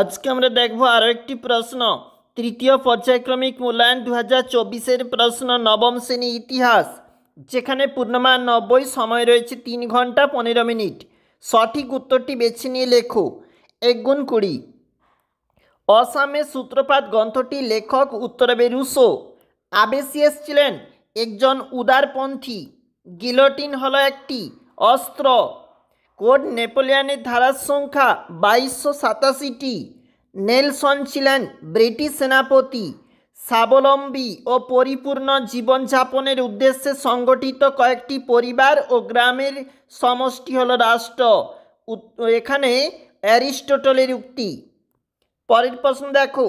আজকে আমরা দেখব আরও একটি প্রশ্ন তৃতীয় পর্যায়ক্রমিক মূল্যায়ন দু হাজার চব্বিশের প্রশ্ন নবম শ্রেণী ইতিহাস যেখানে পূর্ণমান নব্বই সময় রয়েছে তিন ঘন্টা পনেরো মিনিট সঠিক উত্তরটি বেছে নিয়ে লেখো এক গুণ কুড়ি অসামে সূত্রপাত গ্রন্থটি লেখক উত্তরবে রুশো আবেসিয়াস ছিলেন একজন উদারপন্থী গিলোটিন হল একটি অস্ত্র কোড নেপোলিয়ানের ধারার সংখ্যা বাইশশো সাতাশিটি নেলসন ছিলেন ব্রিটিশ সেনাপতি স্বাবলম্বী ও পরিপূর্ণ জীবনযাপনের উদ্দেশ্যে সংগঠিত কয়েকটি পরিবার ও গ্রামের সমষ্টি হল রাষ্ট্র এখানে অ্যারিস্টোটলের উক্তি পরের প্রশ্ন দেখো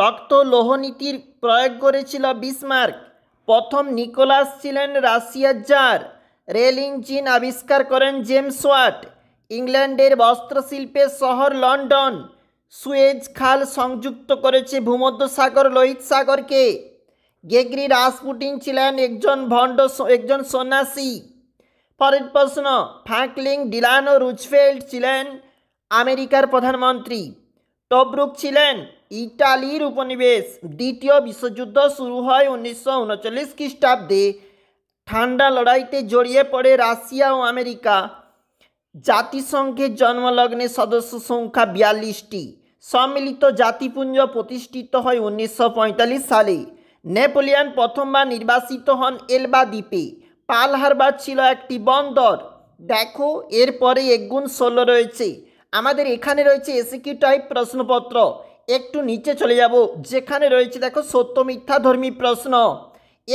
রক্ত লোহনীতির প্রয়োগ করেছিল বিসমার্ক প্রথম নিকোলাস ছিলেন রাশিয়ার জার রেল ইঞ্জিন আবিষ্কার করেন জেমস ওয়াট ইংল্যান্ডের বস্ত্রশিল্পের শহর লন্ডন সুয়েজ খাল সংযুক্ত করেছে ভূমধ্যসাগর লোহিত সাগরকে গেগরি রাসপুটিন ছিলেন একজন ভণ্ড একজন সন্ন্যাসী পরের প্রশ্ন ফ্রাঙ্কলিন ডিলানো রুজফেল্ড ছিলেন আমেরিকার প্রধানমন্ত্রী টবরুক ছিলেন ইটালির উপনিবেশ দ্বিতীয় বিশ্বযুদ্ধ শুরু হয় উনিশশো উনচল্লিশ খ্রিস্টাব্দে ঠান্ডা লড়াইতে জড়িয়ে পড়ে রাশিয়া ও আমেরিকা জাতিসংঘের জন্মলগ্নে সদস্য সংখ্যা বিয়াল্লিশটি সম্মিলিত জাতিপুঞ্জ প্রতিষ্ঠিত হয় উনিশশো সালে নেপোলিয়ান প্রথমবার নির্বাসিত হন এলবা দ্বীপে পাল হারবার ছিল একটি বন্দর দেখো এরপরে একগুণ ষোলো রয়েছে আমাদের এখানে রয়েছে এসিকিউ টাইপ প্রশ্নপত্র একটু নিচে চলে যাব যেখানে রয়েছে দেখো সত্য মিথ্যা ধর্মী প্রশ্ন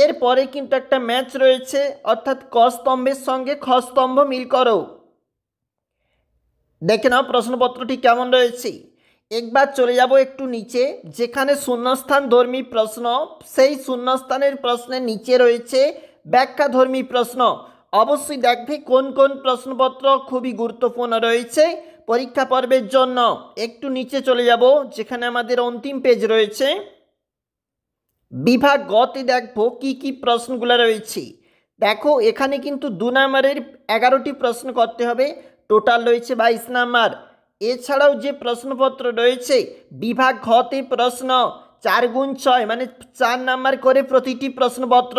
এরপরে কিন্তু একটা ম্যাচ রয়েছে অর্থাৎ ক স্তম্ভের সঙ্গে খ স্তম্ভ মিল করো দেখে নাও প্রশ্নপত্রটি কেমন রয়েছে একবার চলে যাব একটু নিচে যেখানে শূন্যস্থান ধর্মী প্রশ্ন সেই শূন্যস্থানের প্রশ্নের নিচে রয়েছে ব্যাখ্যা ধর্মী প্রশ্ন অবশ্যই দেখবে কোন কোন প্রশ্নপত্র খুবই গুরুত্বপূর্ণ রয়েছে পরীক্ষা পর্বের জন্য একটু নিচে চলে যাব যেখানে আমাদের অন্তিম পেজ রয়েছে বিভাগ গতে দেখবো কি কি প্রশ্নগুলো রয়েছে দেখো এখানে কিন্তু দু নাম্বারের এগারোটি প্রশ্ন করতে হবে টোটাল রয়েছে বাইশ নাম্বার এছাড়াও যে প্রশ্নপত্র রয়েছে বিভাগ ঘতে প্রশ্ন চার গুণ ছয় মানে চার নাম্বার করে প্রতিটি প্রশ্নপত্র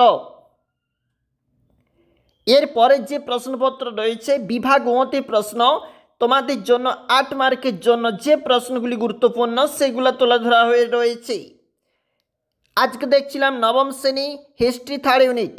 এরপরে যে প্রশ্নপত্র রয়েছে বিভাগ ওতে প্রশ্ন তোমাদের জন্য আট মার্কের জন্য যে প্রশ্নগুলি গুরুত্বপূর্ণ সেগুলো তুলে ধরা হয়ে রয়েছে আজকে দেখছিলাম নবম শ্রেণী হিস্ট্রি থার্ড ইউনিট